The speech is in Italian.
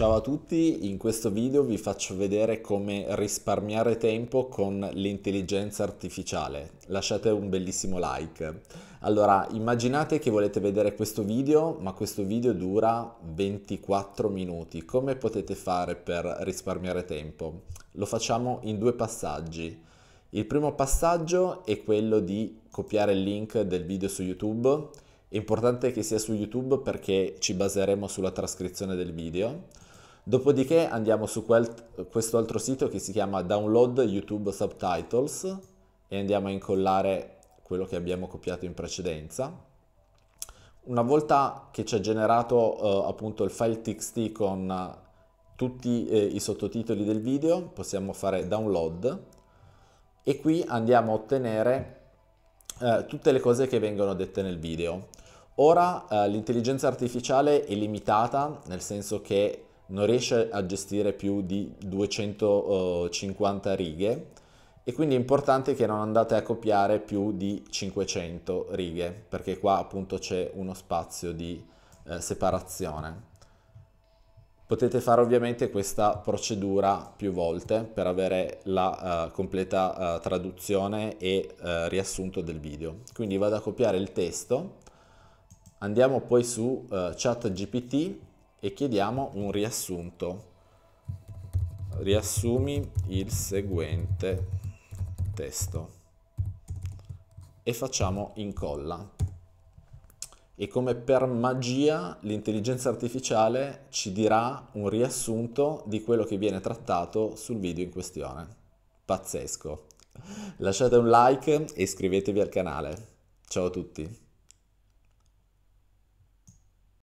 Ciao a tutti, in questo video vi faccio vedere come risparmiare tempo con l'intelligenza artificiale. Lasciate un bellissimo like. Allora, immaginate che volete vedere questo video, ma questo video dura 24 minuti. Come potete fare per risparmiare tempo? Lo facciamo in due passaggi. Il primo passaggio è quello di copiare il link del video su YouTube. È importante che sia su YouTube perché ci baseremo sulla trascrizione del video. Dopodiché andiamo su quel, questo altro sito che si chiama Download YouTube Subtitles e andiamo a incollare quello che abbiamo copiato in precedenza. Una volta che ci ha generato eh, appunto il file txt con tutti eh, i sottotitoli del video, possiamo fare download e qui andiamo a ottenere eh, tutte le cose che vengono dette nel video. Ora eh, l'intelligenza artificiale è limitata, nel senso che non riesce a gestire più di 250 righe e quindi è importante che non andate a copiare più di 500 righe perché qua appunto c'è uno spazio di eh, separazione. Potete fare ovviamente questa procedura più volte per avere la uh, completa uh, traduzione e uh, riassunto del video. Quindi vado a copiare il testo, andiamo poi su ChatGPT e chiediamo un riassunto. Riassumi il seguente testo e facciamo incolla. E come per magia l'intelligenza artificiale ci dirà un riassunto di quello che viene trattato sul video in questione. Pazzesco. Lasciate un like e iscrivetevi al canale. Ciao a tutti.